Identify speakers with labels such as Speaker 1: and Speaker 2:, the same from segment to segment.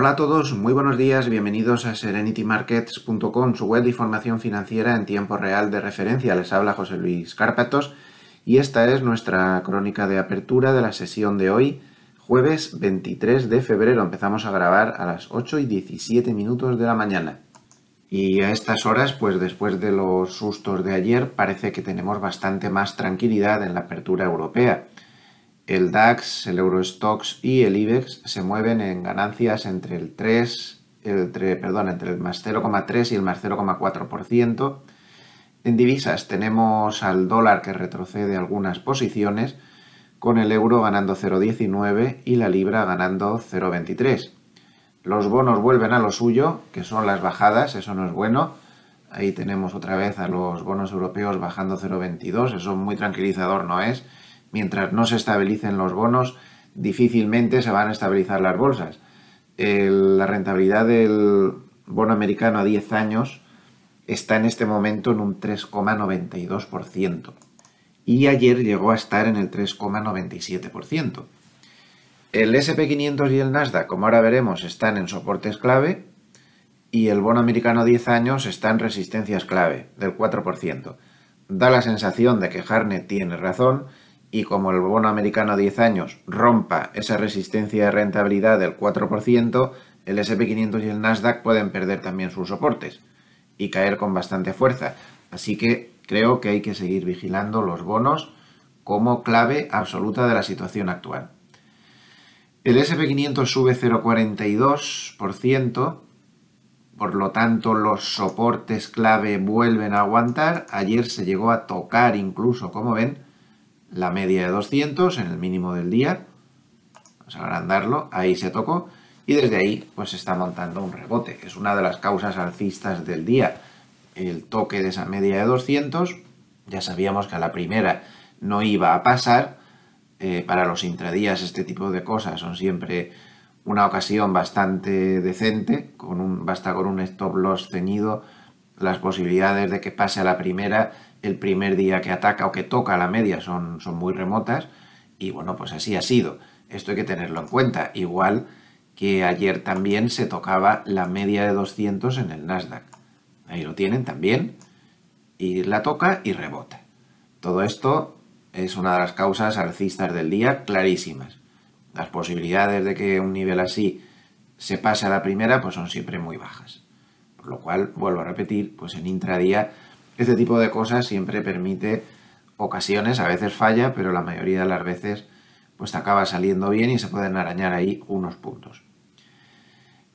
Speaker 1: Hola a todos, muy buenos días, bienvenidos a serenitymarkets.com, su web de información financiera en tiempo real de referencia. Les habla José Luis Cárpatos y esta es nuestra crónica de apertura de la sesión de hoy, jueves 23 de febrero. Empezamos a grabar a las 8 y 17 minutos de la mañana. Y a estas horas, pues después de los sustos de ayer, parece que tenemos bastante más tranquilidad en la apertura europea el DAX, el Eurostox y el IBEX se mueven en ganancias entre el 3, perdón, entre el más 0,3 y el más 0,4%. En divisas tenemos al dólar que retrocede algunas posiciones, con el euro ganando 0,19 y la libra ganando 0,23. Los bonos vuelven a lo suyo, que son las bajadas, eso no es bueno. Ahí tenemos otra vez a los bonos europeos bajando 0,22, eso muy tranquilizador no es mientras no se estabilicen los bonos, difícilmente se van a estabilizar las bolsas. la rentabilidad del bono americano a 10 años está en este momento en un 3,92% y ayer llegó a estar en el 3,97%. El SP500 y el Nasdaq, como ahora veremos, están en soportes clave y el bono americano a 10 años está en resistencias clave del 4%. Da la sensación de que Harney tiene razón, y como el bono americano a 10 años rompa esa resistencia de rentabilidad del 4%, el SP500 y el Nasdaq pueden perder también sus soportes y caer con bastante fuerza. Así que creo que hay que seguir vigilando los bonos como clave absoluta de la situación actual. El SP500 sube 0,42%, por lo tanto los soportes clave vuelven a aguantar. Ayer se llegó a tocar incluso, como ven, la media de 200 en el mínimo del día. Vamos pues a agrandarlo, ahí se tocó y desde ahí pues se está montando un rebote. Es una de las causas alcistas del día. El toque de esa media de 200, ya sabíamos que a la primera no iba a pasar. Eh, para los intradías este tipo de cosas son siempre una ocasión bastante decente, con un, basta con un stop loss ceñido las posibilidades de que pase a la primera el primer día que ataca o que toca la media son, son muy remotas y bueno, pues así ha sido. Esto hay que tenerlo en cuenta. Igual que ayer también se tocaba la media de 200 en el Nasdaq. Ahí lo tienen también. Y la toca y rebota. Todo esto es una de las causas alcistas del día clarísimas. Las posibilidades de que un nivel así se pase a la primera pues son siempre muy bajas lo cual, vuelvo a repetir, pues en intradía este tipo de cosas siempre permite ocasiones, a veces falla, pero la mayoría de las veces pues acaba saliendo bien y se pueden arañar ahí unos puntos.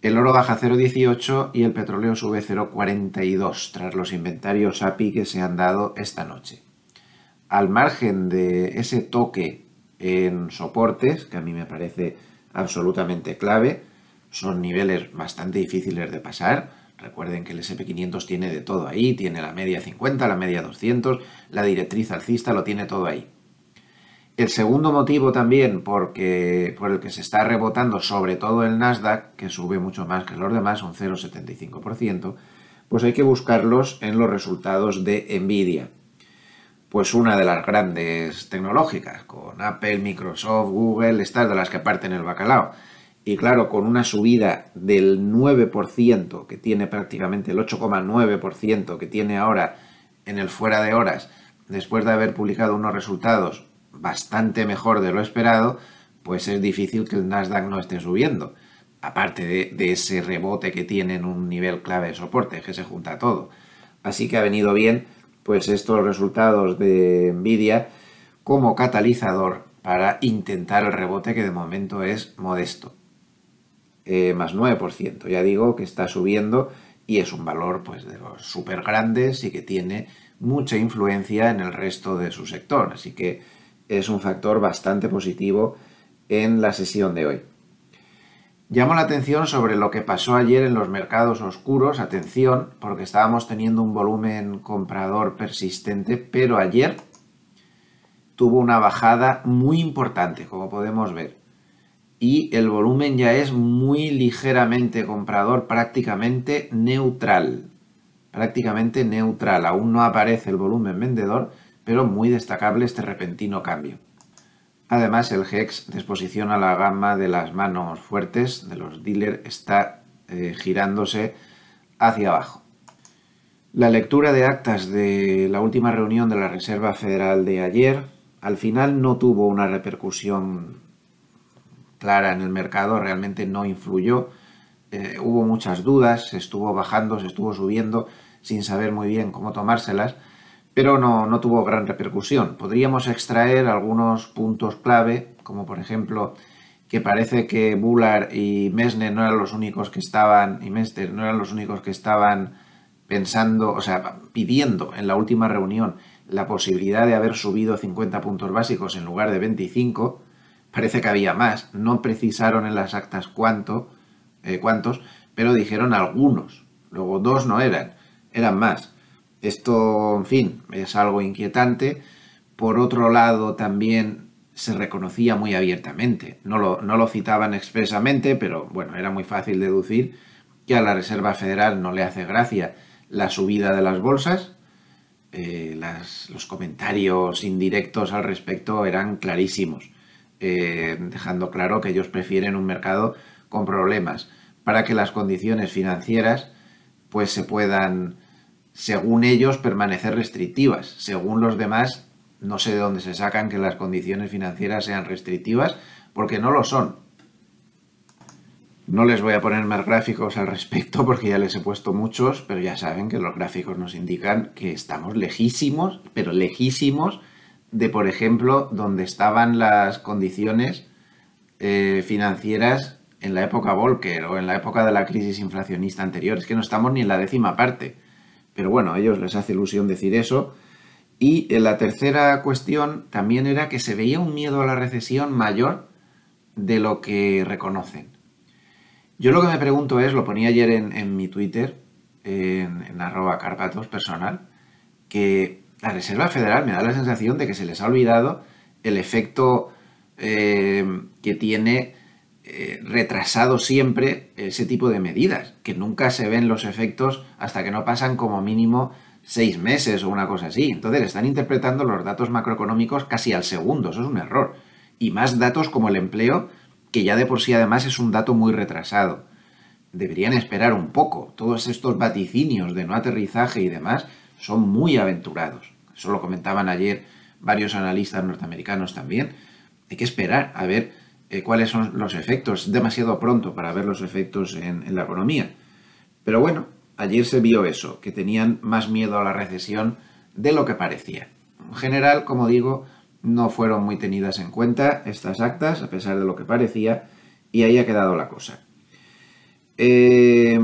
Speaker 1: El oro baja 0,18 y el petróleo sube 0,42 tras los inventarios API que se han dado esta noche. Al margen de ese toque en soportes, que a mí me parece absolutamente clave, son niveles bastante difíciles de pasar, Recuerden que el SP500 tiene de todo ahí, tiene la media 50, la media 200, la directriz alcista, lo tiene todo ahí. El segundo motivo también porque, por el que se está rebotando sobre todo el Nasdaq, que sube mucho más que los demás, un 0,75%, pues hay que buscarlos en los resultados de Nvidia. Pues una de las grandes tecnológicas, con Apple, Microsoft, Google, estas de las que parten el bacalao. Y claro, con una subida del 9% que tiene prácticamente el 8,9% que tiene ahora en el fuera de horas, después de haber publicado unos resultados bastante mejor de lo esperado, pues es difícil que el Nasdaq no esté subiendo. Aparte de, ese rebote que tiene en un nivel clave de soporte, que se junta todo. Así que ha venido bien pues estos resultados de Nvidia como catalizador para intentar el rebote que de momento es modesto. Eh, más 9%. Ya digo que está subiendo y es un valor pues, de los súper grandes y que tiene mucha influencia en el resto de su sector. Así que es un factor bastante positivo en la sesión de hoy. Llamo la atención sobre lo que pasó ayer en los mercados oscuros, atención, porque estábamos teniendo un volumen comprador persistente, pero ayer tuvo una bajada muy importante, como podemos ver y el volumen ya es muy ligeramente comprador, prácticamente neutral. Prácticamente neutral, aún no aparece el volumen vendedor, pero muy destacable este repentino cambio. Además, el HEX de exposición a la gama de las manos fuertes de los dealers está eh, girándose hacia abajo. La lectura de actas de la última reunión de la Reserva Federal de ayer al final no tuvo una repercusión clara en el mercado realmente no influyó. Eh, hubo muchas dudas, se estuvo bajando, se estuvo subiendo sin saber muy bien cómo tomárselas, pero no, no tuvo gran repercusión. Podríamos extraer algunos puntos clave, como por ejemplo que parece que Bullard y Mesner no eran los únicos que estaban, y Mester no eran los únicos que estaban pensando, o sea, pidiendo en la última reunión la posibilidad de haber subido 50 puntos básicos en lugar de 25, parece que había más, no precisaron en las actas cuánto, eh, cuántos, pero dijeron algunos, luego dos no eran, eran más. Esto, en fin, es algo inquietante. Por otro lado, también se reconocía muy abiertamente. No lo, no lo citaban expresamente, pero bueno, era muy fácil deducir que a la Reserva Federal no le hace gracia la subida de las bolsas. Eh, los comentarios indirectos al respecto eran clarísimos. Eh, dejando claro que ellos prefieren un mercado con problemas para que las condiciones financieras pues se puedan, según ellos, permanecer restrictivas. Según los demás, no sé de dónde se sacan que las condiciones financieras sean restrictivas, porque no lo son. No les voy a poner más gráficos al respecto porque ya les he puesto muchos, pero ya saben que los gráficos nos indican que estamos lejísimos, pero lejísimos de, por ejemplo, donde estaban las condiciones eh, financieras en la época Volcker o en la época de la crisis inflacionista anterior. Es que no estamos ni en la décima parte. Pero bueno, a ellos les hace ilusión decir eso. Y eh, la tercera cuestión también era que se veía un miedo a la recesión mayor de lo que reconocen. Yo lo que me pregunto es, lo ponía ayer en, mi Twitter, en, en arroba carpatos personal, que la Reserva Federal me da la sensación de que se les ha olvidado el efecto eh, que tiene eh, retrasado siempre ese tipo de medidas, que nunca se ven los efectos hasta que no pasan como mínimo seis meses o una cosa así. Entonces están interpretando los datos macroeconómicos casi al segundo, eso es un error. Y más datos como el empleo, que ya de por sí además es un dato muy retrasado. Deberían esperar un poco. Todos estos vaticinios de no aterrizaje y demás son muy aventurados eso lo comentaban ayer varios analistas norteamericanos también, hay que esperar a ver eh, cuáles son los efectos. Demasiado pronto para ver los efectos en, la economía. Pero bueno, ayer se vio eso, que tenían más miedo a la recesión de lo que parecía. En general, como digo, no fueron muy tenidas en cuenta estas actas, a pesar de lo que parecía, y ahí ha quedado la cosa. Eh,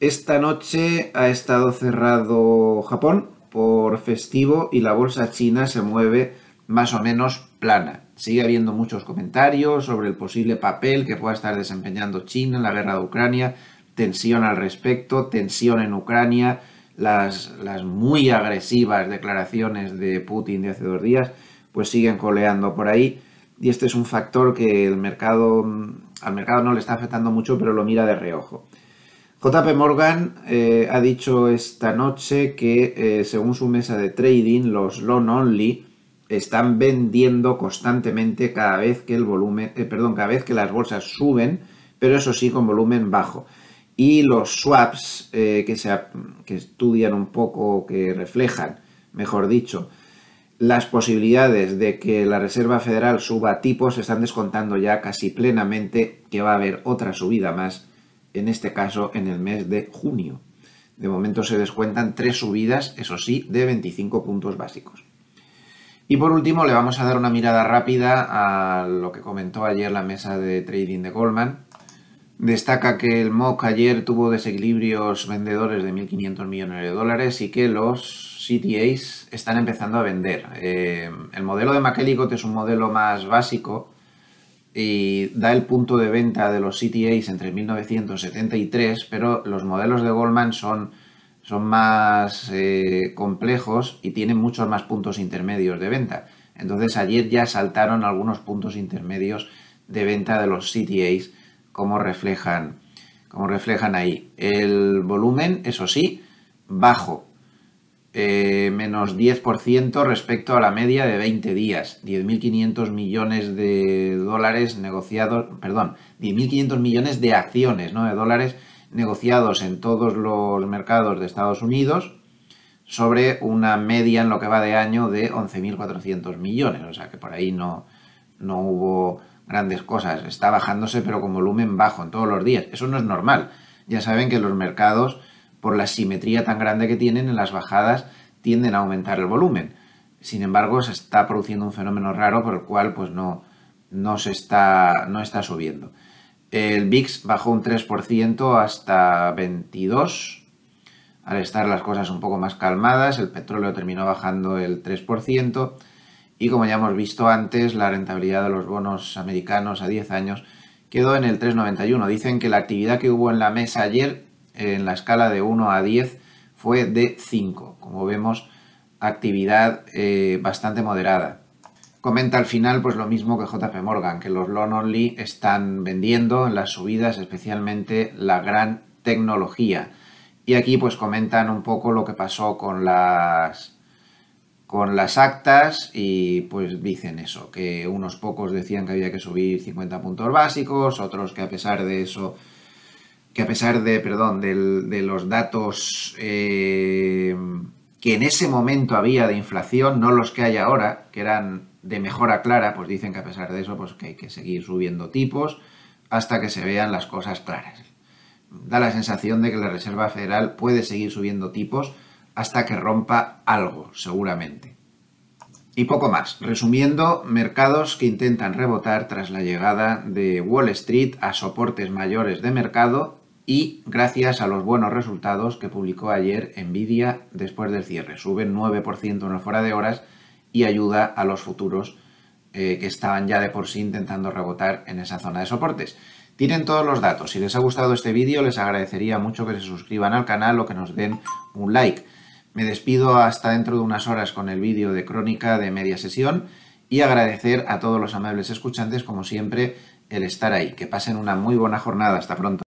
Speaker 1: esta noche ha estado cerrado Japón por festivo y la bolsa china se mueve más o menos plana. Sigue habiendo muchos comentarios sobre el posible papel que pueda estar desempeñando China en la guerra de Ucrania, tensión al respecto, tensión en Ucrania, las, muy agresivas declaraciones de Putin de hace dos días, pues siguen coleando por ahí. Y este es un factor que el mercado, mm, al mercado no le está afectando mucho, pero lo mira de reojo. JP Morgan eh, ha dicho esta noche que eh, según su mesa de trading, los loan only están vendiendo constantemente cada vez que el volumen, eh, perdón, cada vez que las bolsas suben, pero eso sí con volumen bajo. Y los swaps que, que estudian un poco, que reflejan, mejor dicho, las posibilidades de que la Reserva Federal suba tipos se están descontando ya casi plenamente que va a haber otra subida más en este caso en el mes de junio. De momento se descuentan tres subidas, eso sí, de 25 puntos básicos. Y por último, le vamos a dar una mirada rápida a lo que comentó ayer la mesa de trading de Goldman. Destaca que el MOC ayer tuvo desequilibrios vendedores de 1.500 millones de dólares y que los CTAs están empezando a vender. Eh, el modelo de Maquelico, es un modelo más básico, y da el punto de venta de los CTAs entre 1973, pero los modelos de Goldman son, son más eh, complejos y tienen muchos más puntos intermedios de venta. Entonces ayer ya saltaron algunos puntos intermedios de venta de los CTAs como reflejan, como reflejan ahí. El volumen, eso sí, bajo, eh, menos 10% respecto a la media de 20 días. 10.500 millones de dólares negociados, perdón, 10.500 millones de acciones, ¿no? De dólares negociados en todos los mercados de Estados Unidos sobre una media en lo que va de año de 11.400 millones. O sea que por ahí no, no hubo grandes cosas. Está bajándose pero con volumen bajo en todos los días. Eso no es normal. Ya saben que los mercados por la simetría tan grande que tienen en las bajadas, tienden a aumentar el volumen. Sin embargo, se está produciendo un fenómeno raro por el cual pues, no, no, se está, no está subiendo. El VIX bajó un 3% hasta 22, al estar las cosas un poco más calmadas, el petróleo terminó bajando el 3% y como ya hemos visto antes, la rentabilidad de los bonos americanos a 10 años quedó en el 3,91. Dicen que la actividad que hubo en la mesa ayer en la escala de 1 a 10 fue de 5. Como vemos, actividad eh, bastante moderada. Comenta al final pues lo mismo que JP Morgan, que los loan only están vendiendo en las subidas, especialmente la gran tecnología. Y aquí pues comentan un poco lo que pasó con las con las actas y pues dicen eso, que unos pocos decían que había que subir 50 puntos básicos, otros que a pesar de eso que a pesar de, perdón, de los datos eh, que en ese momento había de inflación, no los que hay ahora, que eran de mejora clara, pues dicen que a pesar de eso, pues que hay que seguir subiendo tipos hasta que se vean las cosas claras. Da la sensación de que la Reserva Federal puede seguir subiendo tipos hasta que rompa algo, seguramente. Y poco más. Resumiendo, mercados que intentan rebotar tras la llegada de Wall Street a soportes mayores de mercado y gracias a los buenos resultados que publicó ayer Nvidia después del cierre. Sube 9% en el fuera de horas y ayuda a los futuros eh, que estaban ya de por sí intentando rebotar en esa zona de soportes. Tienen todos los datos. Si les ha gustado este vídeo, les agradecería mucho que se suscriban al canal o que nos den un like. Me despido hasta dentro de unas horas con el vídeo de crónica de media sesión y agradecer a todos los amables escuchantes, como siempre, el estar ahí. Que pasen una muy buena jornada. Hasta pronto.